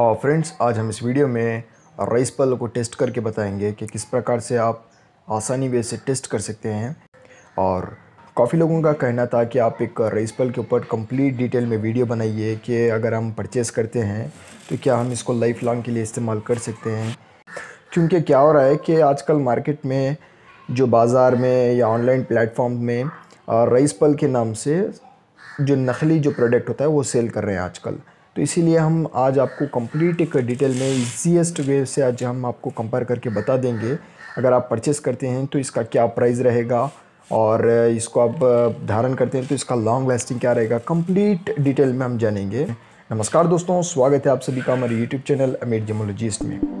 और फ्रेंड्स आज हम इस वीडियो में राइस पल को टेस्ट करके बताएंगे कि किस प्रकार से आप आसानी वे से टेस्ट कर सकते हैं और काफ़ी लोगों का कहना था कि आप एक राइस पल के ऊपर कंप्लीट डिटेल में वीडियो बनाइए कि अगर हम परचेस करते हैं तो क्या हम इसको लाइफ लॉन्ग के लिए इस्तेमाल कर सकते हैं क्योंकि क्या हो रहा है कि आजकल मार्केट में जो बाज़ार में या ऑनलाइन प्लेटफॉर्म में राइस पल के नाम से जो नकली जो प्रोडक्ट होता है वो सेल कर रहे हैं आजकल तो इसीलिए हम आज आपको कंप्लीट एक डिटेल में ईजीएस्ट वे से आज हम आपको कंपेयर करके बता देंगे अगर आप परचेस करते हैं तो इसका क्या प्राइस रहेगा और इसको आप धारण करते हैं तो इसका लॉन्ग लास्टिंग क्या रहेगा कंप्लीट डिटेल में हम जानेंगे नमस्कार दोस्तों स्वागत है आप सभी का हमारे यूट्यूब चैनल अमेर जेमोलॉजिस्ट में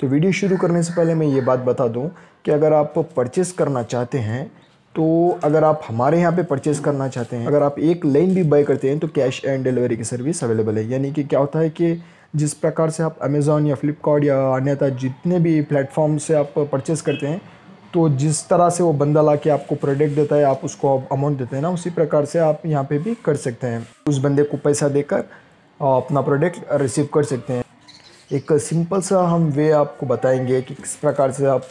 तो वीडियो शुरू करने से पहले मैं ये बात बता दूं कि अगर आप परचेस करना चाहते हैं तो अगर आप हमारे यहाँ पे परचेस करना चाहते हैं अगर आप एक लेन भी बाय करते हैं तो कैश एंड डिलीवरी की सर्विस अवेलेबल है यानी कि क्या होता है कि जिस प्रकार से आप अमेज़ॉन या फ्लिपकार्ट या अन्यथा जितने भी प्लेटफॉर्म से आप परचेस करते हैं तो जिस तरह से वो बंदा ला के आपको प्रोडक्ट देता है आप उसको अमाउंट देते हैं ना उसी प्रकार से आप यहाँ पे भी कर सकते हैं उस बंदे को पैसा देकर अपना प्रोडक्ट रिसीव कर सकते हैं एक सिंपल सा हम वे आपको बताएंगे कि किस प्रकार से आप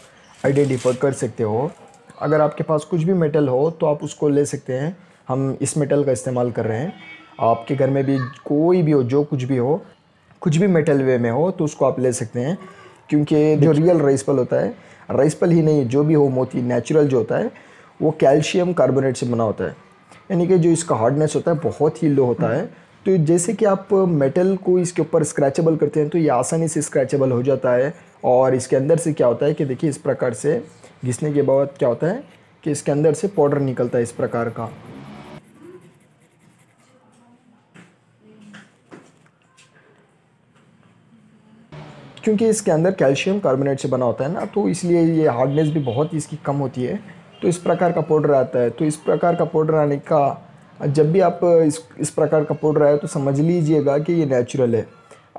आइडेंटिफाई कर सकते हो अगर आपके पास कुछ भी मेटल हो तो आप उसको ले सकते हैं हम इस मेटल का इस्तेमाल कर रहे हैं आपके घर में भी कोई भी हो जो कुछ भी हो कुछ भी मेटल वे में हो तो उसको आप ले सकते हैं क्योंकि जो रियल राइस पल होता है राइस पल ही नहीं जो भी हो मोती नेचुरल जो होता है वो कैल्शियम कार्बोनेट से बना होता है यानी कि जो इसका हार्डनेस होता है बहुत ही लो होता हम्म। है तो जैसे कि आप मेटल को इसके ऊपर स्क्रैचेबल करते हैं तो ये आसानी से स्क्रैचेबल हो जाता है और इसके अंदर से क्या होता है कि देखिए इस प्रकार से घिसने के बाद क्या होता है कि इसके अंदर से पाउडर निकलता है इस प्रकार का क्योंकि इसके अंदर कैल्शियम कार्बोनेट से बना होता है ना तो इसलिए ये हार्डनेस भी बहुत इसकी कम होती है तो इस प्रकार का पाउडर आता है तो इस प्रकार का पाउडर आने का जब भी आप इस इस प्रकार का पाउडर आए तो समझ लीजिएगा कि ये नेचुरल है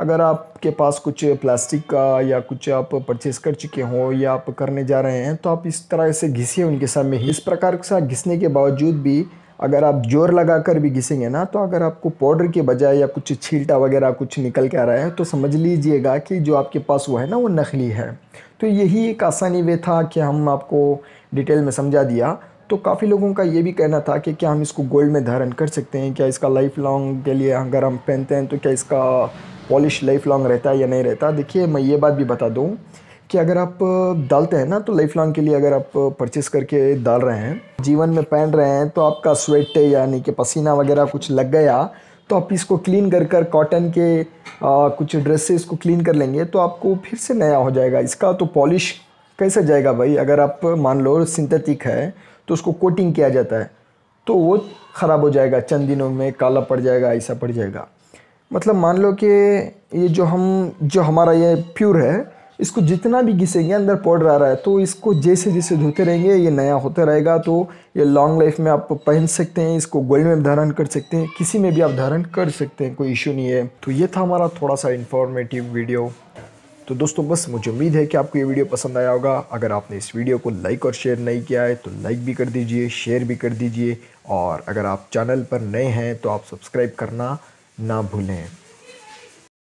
अगर आपके पास कुछ प्लास्टिक का या कुछ आप परचेस कर चुके हों या आप करने जा रहे हैं तो आप इस तरह से घिसिए उनके सामने इस प्रकार के साथ घिसने के बावजूद भी अगर आप जोर लगा कर भी घिसेंगे ना तो अगर आपको पाउडर के बजाय या कुछ छीलटा वगैरह कुछ निकल के आ रहा है तो समझ लीजिएगा कि जो आपके पास वो है ना वो नकली है तो यही एक आसानी वे था कि हम आपको डिटेल में समझा दिया तो काफ़ी लोगों का ये भी कहना था कि क्या हम इसको गोल्ड में धारण कर सकते हैं क्या इसका लाइफ लॉन्ग के लिए अगर हम पहनते हैं तो क्या इसका पॉलिश लाइफ लॉन्ग रहता है या नहीं रहता देखिए मैं ये बात भी बता दूँ कि अगर आप डालते हैं ना तो लाइफ लॉन्ग के लिए अगर आप परचेस करके डाल रहे हैं जीवन में पहन रहे हैं तो आपका स्वेट यानी कि पसीना वगैरह कुछ लग गया तो आप इसको क्लीन कर कर कॉटन के आ, कुछ ड्रेस से इसको क्लीन कर लेंगे तो आपको फिर से नया हो जाएगा इसका तो पॉलिश कैसे जाएगा भाई अगर आप मान लो सिंथेटिक है तो उसको कोटिंग किया जाता है तो वो ख़राब हो जाएगा चंद दिनों में काला पड़ जाएगा ऐसा पड़ जाएगा मतलब मान लो कि ये जो हम जो हमारा ये प्योर है इसको जितना भी घिसेंगे अंदर पाउडर आ रहा है तो इसको जैसे जैसे धोते रहेंगे ये नया होता रहेगा तो ये लॉन्ग लाइफ में आप पहन सकते हैं इसको गोल्ड में धारण कर सकते हैं किसी में भी आप धारण कर सकते हैं कोई इशू नहीं है तो ये था हमारा थोड़ा सा इन्फॉर्मेटिव वीडियो तो दोस्तों बस मुझे उम्मीद है कि आपको ये वीडियो पसंद आया होगा अगर आपने इस वीडियो को लाइक और शेयर नहीं किया है तो लाइक भी कर दीजिए शेयर भी कर दीजिए और अगर आप चैनल पर नए हैं तो आप सब्सक्राइब करना ना भूलें